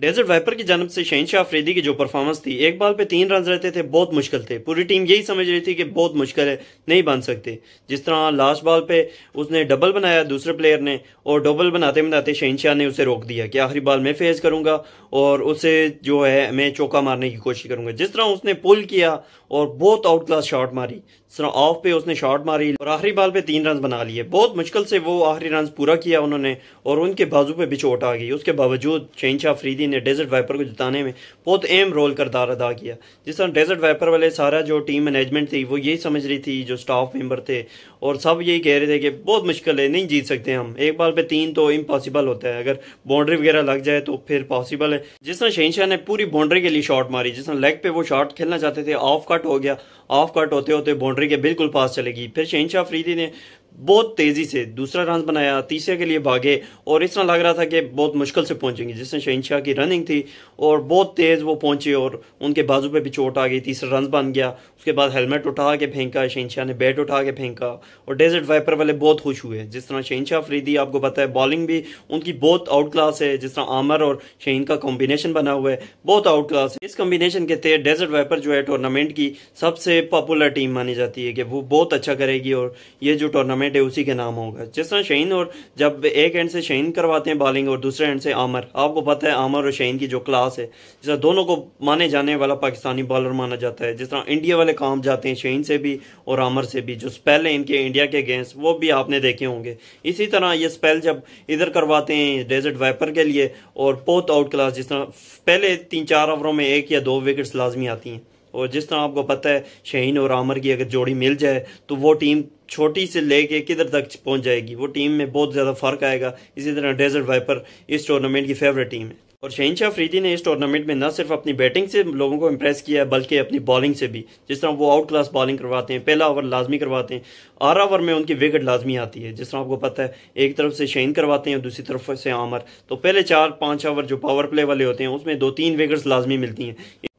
desert wiper की जानब से शहनशाह अफरीदी की जो परफॉर्मेंस थी एक बॉल पे तीन रन रहते थे बहुत मुश्किल थे पूरी टीम यही समझ रही थी कि बहुत मुश्किल है नहीं बन सकते जिस तरह लास्ट बॉल पे उसने डबल बनाया दूसरे प्लेयर ने और डबल बनाते बनाते शहनशाह ने उसे रोक दिया कि आखिरी बॉल मैं फेस करूंगा और उसे जो है मैं चौका मारने की कोशिश करूंगा जिस तरह उसने पुल किया और बहुत आउट क्लास शॉट मारी जिस तरह ऑफ पे उसने शॉट मारी और आखिरी बॉल पे तीन रन बना लिए बहुत मुश्किल से वो आखिरी रन पूरा किया उन्होंने और उनके बाजू पे भी चोट आ गई उसके बावजूद शहनशाह अफरीदी टीवी ने डेजर्ट वाइपर को जिताने में बहुत अहम रोल करदार अदा किया जिस तरह डेजर्ट वाइपर वाले सारा जो टीम मैनेजमेंट थी वो यही समझ रही थी जो स्टाफ मेम्बर थे और सब यही कह रहे थे कि बहुत मुश्किल है नहीं जीत सकते हम एक बार पे तीन तो इम्पॉसिबल होता है अगर बाउंड्री वगैरह लग जाए तो फिर पॉसिबल है जिस तरह शहनशाह ने पूरी बाउंड्री के लिए शॉट मारी जिस तरह लेग पे वो शॉट खेलना चाहते थे ऑफ कट हो गया ऑफ कट होते होते बाउंड्री के बिल्कुल पास चलेगी फिर शहनशाह फ्रीदी ने बहुत तेज़ी से दूसरा रन बनाया तीसरे के लिए भागे और इस तरह लग रहा था कि बहुत मुश्किल से पहुंचेंगे जिसमें शहनशाह की रनिंग थी और बहुत तेज़ वो पहुंचे और उनके बाजू पे भी चोट आ गई तीसरा रन बन गया उसके बाद हेलमेट उठा के फेंका शहनशाह ने बैट उठा के फेंका और डेजर्ट वाइपर वाले बहुत खुश हुए जिस तरह शहनशाह फरीदी आपको पता है बॉलिंग भी उनकी बहुत आउट क्लास है जिस तरह आमर और शहीन का कॉम्बिनेशन बना हुआ है बहुत आउट क्लास है इस कॉम्बिनेशन के तहत डेजर्ट वाइपर जो है टूर्नामेंट की सबसे पॉपुलर टीम मानी जाती है कि वो बहुत अच्छा करेगी और ये जो टूर्नामेंट पेमेंट है उसी के नाम होगा जिस तरह शहीन और जब एक एंड से शहीन करवाते हैं बॉलिंग और दूसरे एंड से आमर आपको पता है आमर और शहीन की जो क्लास है जिस तरह दोनों को माने जाने वाला पाकिस्तानी बॉलर माना जाता है जिस तरह इंडिया वाले काम जाते हैं शहीन से भी और आमर से भी जो स्पेल है इनके इंडिया के अगेंस्ट वो भी आपने देखे होंगे इसी तरह ये स्पेल जब इधर करवाते हैं डेजर्ट वाइपर के लिए और पोत आउट क्लास जिस तरह पहले तीन चार ओवरों में एक या दो विकेट्स लाजमी आती हैं और जिस तरह आपको पता है शहीन और आमर की अगर जोड़ी मिल जाए तो वो टीम छोटी से लेके किधर तक पहुंच जाएगी वो टीम में बहुत ज़्यादा फ़र्क आएगा इसी तरह डेजर्ट वाइपर इस टूर्नामेंट की फेवरेट टीम है और शहीन शाह फ्रीदी ने इस टूर्नामेंट में न सिर्फ अपनी बैटिंग से लोगों को इम्प्रेस किया है बल्कि अपनी बॉलिंग से भी जिस तरह वो आउट क्लास बॉलिंग करवाते हैं पहला ओवर लाजमी करवाते हैं आर ओवर में उनकी विकेट लाजमी आती है जिस तरह आपको पता है एक तरफ से शहीन करवाते हैं दूसरी तरफ से आमर तो पहले चार पाँच ओवर जो पावर प्ले वाले होते हैं उसमें दो तीन विकेट्स लाजमी मिलती हैं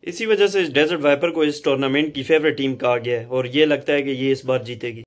इसी वजह से डेजर्ट वाइपर को इस टूर्नामेंट की फेवरेट टीम कहा गया है और ये लगता है कि ये इस बार जीतेगी